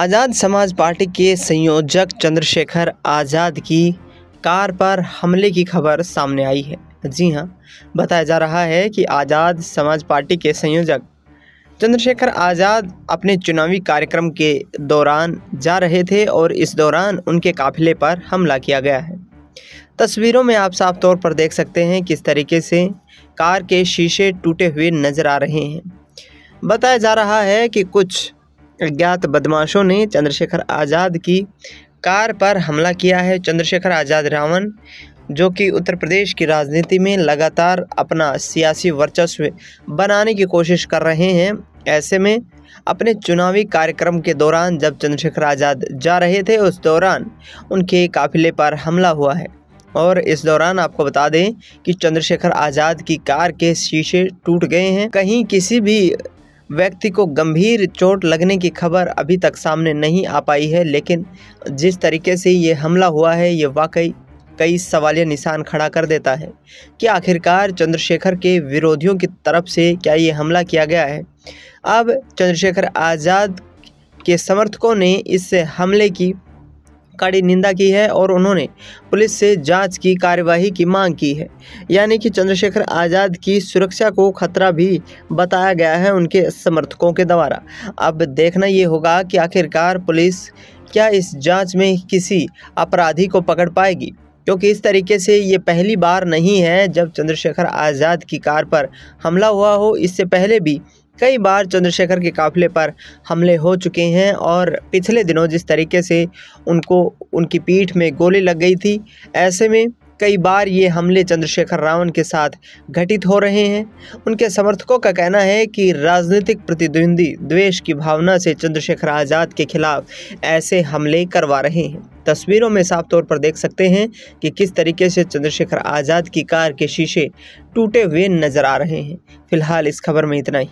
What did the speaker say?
आज़ाद समाज पार्टी के संयोजक चंद्रशेखर आज़ाद की कार पर हमले की खबर सामने आई है जी हाँ बताया जा रहा है कि आज़ाद समाज पार्टी के संयोजक चंद्रशेखर आज़ाद अपने चुनावी कार्यक्रम के दौरान जा रहे थे और इस दौरान उनके काफिले पर हमला किया गया है तस्वीरों में आप साफ तौर पर देख सकते हैं किस तरीके से कार के शीशे टूटे हुए नज़र आ रहे हैं बताया जा रहा है कि कुछ अज्ञात बदमाशों ने चंद्रशेखर आज़ाद की कार पर हमला किया है चंद्रशेखर आज़ाद रावण जो कि उत्तर प्रदेश की राजनीति में लगातार अपना सियासी वर्चस्व बनाने की कोशिश कर रहे हैं ऐसे में अपने चुनावी कार्यक्रम के दौरान जब चंद्रशेखर आज़ाद जा रहे थे उस दौरान उनके काफिले पर हमला हुआ है और इस दौरान आपको बता दें कि चंद्रशेखर आज़ाद की कार के शीशे टूट गए हैं कहीं किसी भी व्यक्ति को गंभीर चोट लगने की खबर अभी तक सामने नहीं आ पाई है लेकिन जिस तरीके से ये हमला हुआ है ये वाकई कई सवालिया निशान खड़ा कर देता है कि आखिरकार चंद्रशेखर के विरोधियों की तरफ से क्या ये हमला किया गया है अब चंद्रशेखर आज़ाद के समर्थकों ने इस हमले की कड़ी निंदा की है और उन्होंने पुलिस से जांच की कार्यवाही की मांग की है यानी कि चंद्रशेखर आज़ाद की सुरक्षा को खतरा भी बताया गया है उनके समर्थकों के द्वारा अब देखना ये होगा कि आखिरकार पुलिस क्या इस जांच में किसी अपराधी को पकड़ पाएगी क्योंकि इस तरीके से ये पहली बार नहीं है जब चंद्रशेखर आज़ाद की कार पर हमला हुआ हो इससे पहले भी कई बार चंद्रशेखर के काफिले पर हमले हो चुके हैं और पिछले दिनों जिस तरीके से उनको उनकी पीठ में गोली लग गई थी ऐसे में कई बार ये हमले चंद्रशेखर रावण के साथ घटित हो रहे हैं उनके समर्थकों का कहना है कि राजनीतिक प्रतिद्वंदी द्वेष की भावना से चंद्रशेखर आज़ाद के खिलाफ ऐसे हमले करवा रहे हैं तस्वीरों में साफ तौर पर देख सकते हैं कि किस तरीके से चंद्रशेखर आज़ाद की कार के शीशे टूटे हुए नजर आ रहे हैं फिलहाल इस खबर में इतना ही